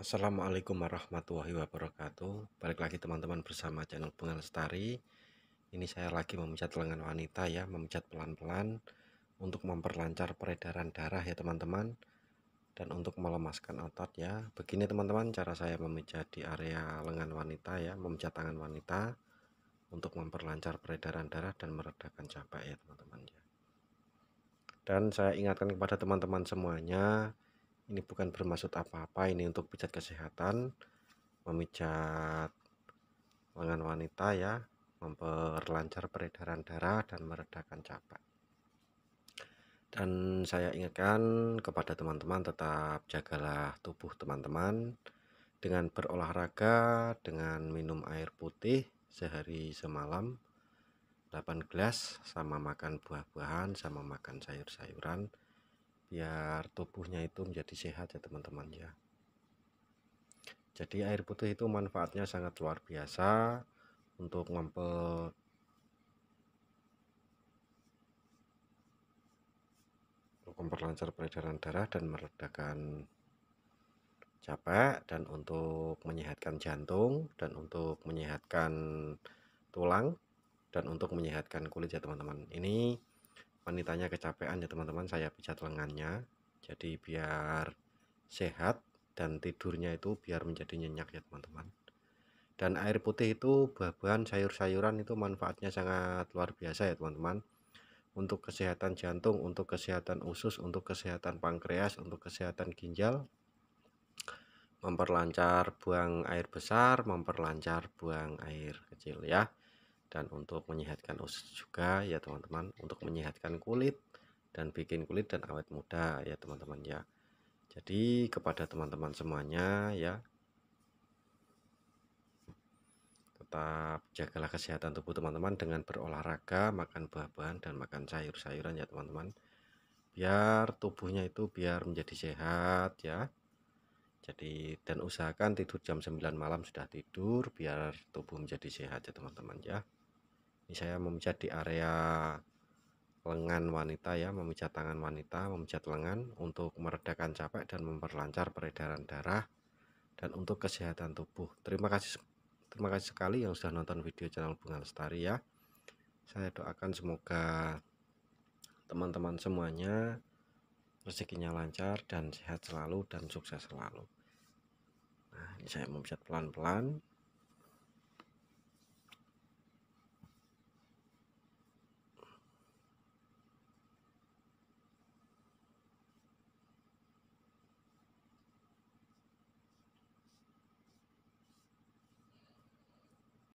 Assalamualaikum warahmatullahi wabarakatuh Balik lagi teman-teman bersama channel Bunga Lestari Ini saya lagi memijat lengan wanita ya Memijat pelan-pelan Untuk memperlancar peredaran darah ya teman-teman Dan untuk melemaskan otot ya Begini teman-teman cara saya memijat di area lengan wanita ya Memijat tangan wanita Untuk memperlancar peredaran darah dan meredakan capek ya teman-teman ya Dan saya ingatkan kepada teman-teman semuanya ini bukan bermaksud apa-apa ini untuk pijat kesehatan memijat lengan wanita ya memperlancar peredaran darah dan meredakan capek dan saya ingatkan kepada teman-teman tetap jagalah tubuh teman-teman dengan berolahraga dengan minum air putih sehari semalam 8 gelas sama makan buah-buahan sama makan sayur-sayuran biar tubuhnya itu menjadi sehat ya teman-teman ya jadi air putih itu manfaatnya sangat luar biasa untuk memper memperlancar peredaran darah dan meredakan capek dan untuk menyehatkan jantung dan untuk menyehatkan tulang dan untuk menyehatkan kulit ya teman-teman ini wanitanya kecapean ya teman-teman saya pijat lengannya jadi biar sehat dan tidurnya itu biar menjadi nyenyak ya teman-teman dan air putih itu bahan buahan sayur-sayuran itu manfaatnya sangat luar biasa ya teman-teman untuk kesehatan jantung untuk kesehatan usus untuk kesehatan pankreas untuk kesehatan ginjal memperlancar buang air besar memperlancar buang air kecil ya dan untuk menyehatkan usus juga ya teman-teman untuk menyehatkan kulit dan bikin kulit dan awet muda ya teman-teman ya jadi kepada teman-teman semuanya ya tetap jagalah kesehatan tubuh teman-teman dengan berolahraga makan buah-buahan dan makan sayur-sayuran ya teman-teman biar tubuhnya itu biar menjadi sehat ya jadi dan usahakan tidur jam 9 malam sudah tidur biar tubuh menjadi sehat ya teman-teman ya ini saya memijat di area lengan wanita ya memijat tangan wanita memijat lengan untuk meredakan capek dan memperlancar peredaran darah dan untuk kesehatan tubuh terima kasih terima kasih sekali yang sudah nonton video channel Bunga Lestari ya saya doakan semoga teman-teman semuanya rezekinya lancar dan sehat selalu dan sukses selalu nah ini saya memijat pelan-pelan